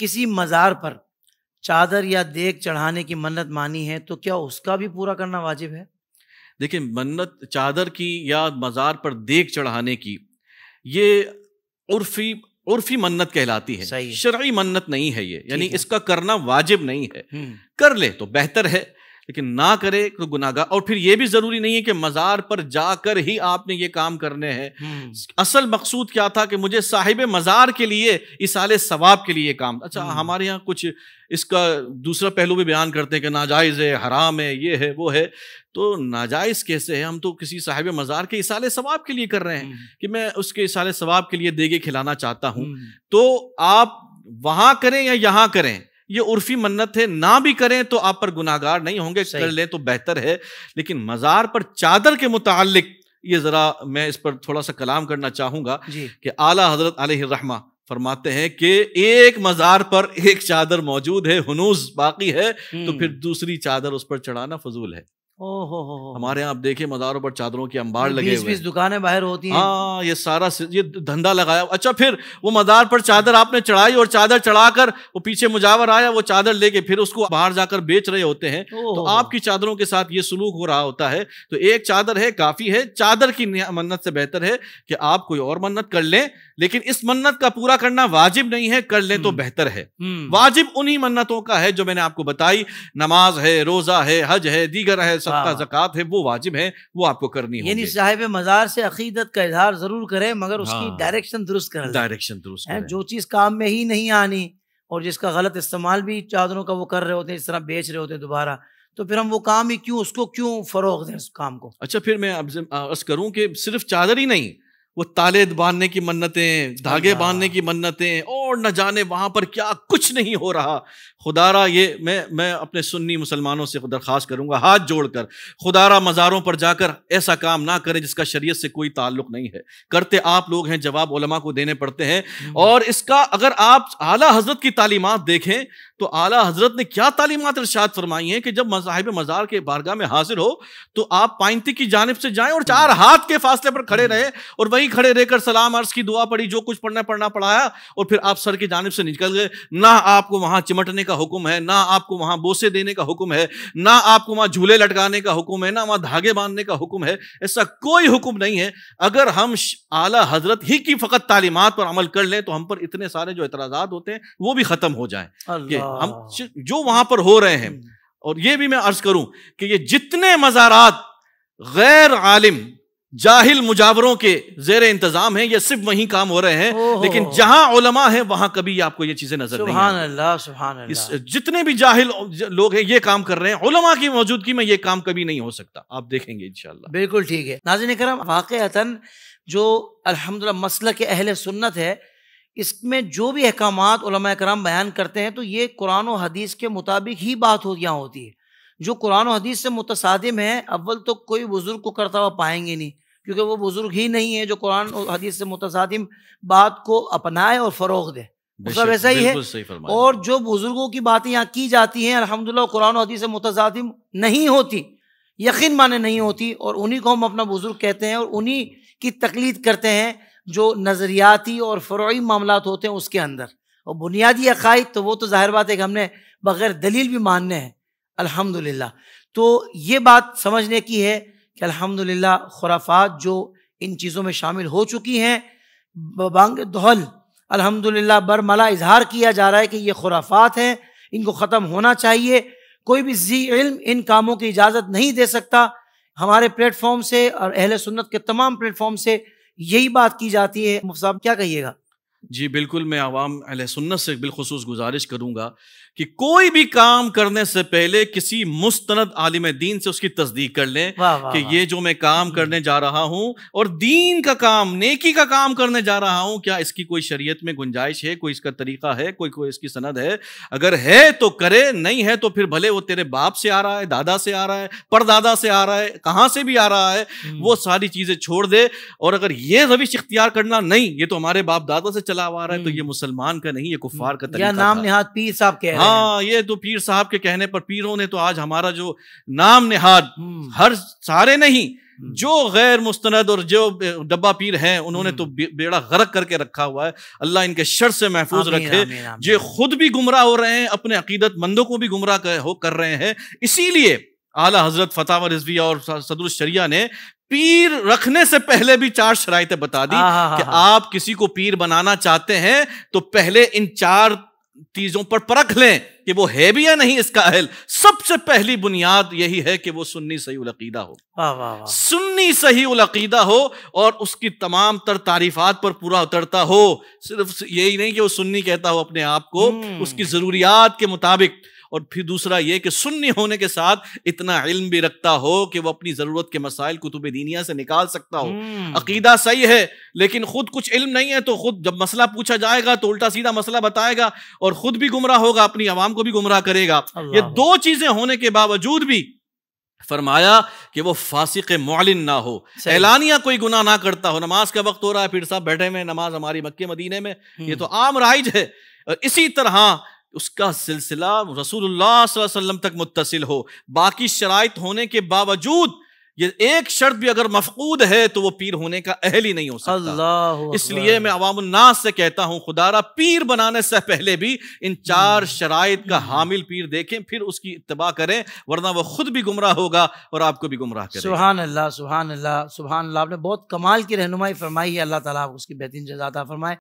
किसी मज़ार पर चादर या देख चढ़ाने की मन्नत मानी है तो क्या उसका भी पूरा करना वाजिब है देखिए मन्नत चादर की या मज़ार पर देख चढ़ाने की ये उर्फी उर्फी मन्नत कहलाती है शर्य मन्नत नहीं है ये यानी इसका करना वाजिब नहीं है हम्म। कर ले तो बेहतर है लेकिन ना करे तो गुनागार और फिर यह भी जरूरी नहीं है कि मज़ार पर जाकर ही आपने ये काम करने हैं हम्म। असल मकसूद क्या था कि मुझे साहिब मज़ार के लिए आले सवाब के लिए काम अच्छा हम्म। हमारे यहाँ कुछ इसका दूसरा पहलू भी बयान करते हैं कि नाजायज़ है हराम है ये है वो है तो नाजायज़ कैसे है हम तो किसी साहिब मज़ार के इसाले सवाब के लिए कर रहे हैं हम्म। कि मैं उसके इसाले सवाब के लिए देगे खिलाना चाहता हूँ तो आप वहाँ करें या यहाँ करें ये उर्फी मन्नत है ना भी करें तो आप पर गुनागार नहीं होंगे कर लें तो बेहतर है लेकिन मज़ार पर चादर के मुतालिक ये ज़रा मैं इस पर थोड़ा सा कलाम करना चाहूंगा कि आला हजरत आलमा फरमाते हैं कि एक मज़ार पर एक चादर मौजूद है हनूज बाकी है तो हम्म। फिर दूसरी चादर उस पर चढ़ाना फजूल है हमारे यहाँ आप देखिए मदारों पर चादरों की अंबार लगे हुए दुकानें बाहर होती हैं हाँ ये सारा ये धंधा लगाया अच्छा फिर वो मजार पर चादर आपने चढ़ाई और चादर चढ़ाकर वो पीछे मुजावर आया वो चादर लेके फिर उसको बाहर जाकर बेच रहे होते हैं तो आपकी चादरों के साथ ये सुलूक हो रहा होता है तो एक चादर है काफी है चादर की मन्नत से बेहतर है कि आप कोई और मन्नत कर लें लेकिन इस मन्नत का पूरा करना वाजिब नहीं है कर लें तो हम्म। बेहतर है हम्म। वाजिब उन्हीं मन्नतों का है जो मैंने आपको बताई नमाज है रोजा है हज है दीगर है सबका हाँ। जक़ात है वो वाजिब है वो आपको करनी है यानी साहिब मज़ार से अकीदत का इजहार ज़रूर करें मगर उसकी हाँ। डायरेक्शन दुरुस्त करें डायरेक्शन दुरुस्त है जो चीज़ काम में ही नहीं आनी और जिसका गलत इस्तेमाल भी चादरों का वो कर रहे होते हैं इस तरह बेच रहे होते हैं दोबारा तो फिर हम वो काम ही क्यों उसको क्यों फ़रोग दें उस काम को अच्छा फिर मैं अब अर्ज़ करूँ कि सिर्फ चादर ही नहीं वो ताले बांधने की मन्नतें धागे बांधने की मन्नतें और न जाने वहाँ पर क्या कुछ नहीं हो रहा खुदारा ये मैं मैं अपने सुन्नी मुसलमानों से दरख्वास्त करूंगा हाथ जोड़कर खुदारा मज़ारों पर जाकर ऐसा काम ना करें जिसका शरीयत से कोई ताल्लुक नहीं है करते आप लोग हैं जवाब को देने पड़ते हैं हम्म। और इसका अगर आप आला हजरत की तालीमत देखें तो आला हजरत ने क्या तालीमत इर्शाद फरमाई है कि जब मसाहिब मज़ार के बारगाह में हाजिर हो तो आप पाइंती की जानब से जाएं और चार हाथ के फासले पर खड़े रहे और वहीं खड़े रहकर सलाम अर्ज की दुआ पड़ी जो कुछ पढ़ना पढ़ना पढ़ाया और फिर आप सर की जानब से निकल गए ना आपको वहां चिमटने का हुक्म है ना आपको वहां बोसे देने का हुक्म है ना आपको वहाँ झूले लटकाने का हुक्म है ना वहाँ धागे बांधने का हुक्म है ऐसा कोई हुक्म नहीं है अगर हम आला हजरत ही की फ़कत तालीमत पर अमल कर लें तो हम पर इतने सारे जो एतराज़ात होते हैं वो भी ख़त्म हो जाए हम हाँ। जो वहां पर हो रहे हैं हम्म। और ये भी मैं अर्ज करूं कि ये जितने मज़ारात गैर आलिम जाहिल मुजावरों के जेर इंतजाम है ये सिर्फ वहीं काम हो रहे हैं लेकिन जहां उलमा है वहां कभी आपको ये चीजें नजर नहीं अल्लाह सुबहान इस जितने भी जाहिल लोग हैं ये काम कर रहे हैं उलमा की मौजूदगी में ये काम कभी नहीं हो सकता आप देखेंगे इनशाला बिल्कुल ठीक है नाजिन करम वाक़ता जो अलहमद मसल के अहल सुन्नत है इसमें जो भी अहकाम कराम बयान करते हैं तो ये कुरान और हदीस के मुताबिक ही बात हो यहाँ होती है जो कुरान और हदीस से मुतसादिम है अव्वल तो कोई बुज़ुर्ग को करता हुआ पाएंगे नहीं क्योंकि वो बुज़ुर्ग ही नहीं है जो कुरान और हदीस से मुतसादिम बात को अपनाए और फ़रोग दे उसका वैसा ही है और जो बुज़ुर्गों की बातें यहाँ की जाती हैं अलहमदिल्ला कुरान हदीस से मुतसादिम नहीं होती यकीन माने नहीं होती और उन्हीं को हम अपना बुज़ुर्ग कहते हैं और उन्हीं की तकलीद करते हैं जो नज़रियाती और फ़रई मामला होते हैं उसके अंदर और बुनियादी अकायद तो वो तो ज़ाहिर बात है कि हमने बग़ैर दलील भी मानने हैं अल्हम्दुलिल्लाह तो ये बात समझने की है कि अल्हम्दुलिल्लाह खुराफात जो इन चीज़ों में शामिल हो चुकी हैं बंग दोहल अल्हम्दुलिल्लाह बरमला इजहार किया जा रहा है कि ये खुराफात हैं इनको ख़त्म होना चाहिए कोई भी जी इल्म इन कामों की इजाज़त नहीं दे सकता हमारे प्लेटफॉर्म से और अहल सुन्नत के तमाम प्लेटफॉर्म से यही बात की जाती है मुफ्त साहब क्या कहिएगा जी बिल्कुल मैं आवाम सुन्नत से बिलखसूस गुजारिश करूंगा कि कोई भी काम करने से पहले किसी मुस्तंद आलिम दीन से उसकी तस्दीक कर लें कि ये जो मैं काम हम्म। करने जा रहा हूं और दीन का काम नेकी का काम करने जा रहा हूं क्या इसकी कोई शरीयत में गुंजाइश है कोई इसका तरीका है कोई कोई इसकी सनद है अगर है तो करे नहीं है तो फिर भले वो तेरे बाप से आ रहा है दादा से आ रहा है परदादा से आ रहा है कहाँ से भी आ रहा है हम्म। वो सारी चीज़ें छोड़ दे और अगर ये रविश इख्तियार करना नहीं ये तो हमारे बाप दादा से चला आ रहा है तो ये हम्म। मुसलमान का नहीं ये कुफार का हम्म। तरीका नाम निहाद पीर साहब के हाँ ये तो पीर साहब के कहने पर पीरों ने तो आज हमारा जो नाम निहाद हम्म। हर सारे नहीं जो गैर मुस्तनद और जो डब्बा पीर हैं उन्होंने तो बेड़ा गरक करके रखा हुआ है अल्लाह इनके शर से महफूज रखे जो खुद भी गुमराह हो रहे हैं अपने अकीदत मंदों को भी गुमराह कर रहे हैं इसीलिए आला हजरत फतावर रिजवी और सदर शरिया ने पीर रखने से पहले भी चार शराइतें बता दी कि आप किसी को पीर बनाना चाहते हैं तो पहले इन चार चीजों पर परख लें कि वो है भी या नहीं इसका अहल सबसे पहली बुनियाद यही है कि वो सुन्नी सही उलकीदा हो वाह वाह सुन्नी सही उलकीदा हो और उसकी तमाम तर तारीफात पर पूरा उतरता हो सिर्फ यही नहीं कि वो सुन्नी कहता हो अपने आप को हम्म। उसकी जरूरियात के मुताबिक और फिर दूसरा ये कि सुन्नी होने के साथ इतना इल्म भी रखता हो कि वो अपनी ज़रूरत के मसाइल कुतुब दीनिया से निकाल सकता हो हम्म। अकीदा सही है लेकिन ख़ुद कुछ इल्म नहीं है तो ख़ुद जब मसला पूछा जाएगा तो उल्टा सीधा मसला बताएगा और ख़ुद भी गुमराह होगा अपनी आवाम को भी गुमराह करेगा ये दो चीज़ें होने के बावजूद भी फरमाया कि वो फासिक मालिन ना हो ऐलानिया कोई गुना ना करता हो नमाज का वक्त हो रहा है फिर साहब बैठे हुए नमाज हमारी मक्के मदीने में ये हम्म। तो आम राइज है इसी तरह उसका सिलसिला रसूलुल्लाह वसल्लम तक मुतसिल हो बाकी शराइत होने के बावजूद ये एक शर्त भी अगर मफकूद है तो वो पीर होने का अहल ही नहीं हो सकता इसलिए मैं अवामनास से कहता हूं खुदारा पीर बनाने से पहले भी इन चार हम्म। शराइत का हामिल पीर देखें फिर उसकी इतबा करें वरना वो खुद भी गुमराह होगा और आपको भी गुमराह करेगा सुबहान अल्लाह सुबहान अल्लाह सुबहान अल्लाह आपने बहुत कमाल की रहनुमाई फरमाई है अल्लाह ताला उसकी बेहतरीन जजाता फरमाए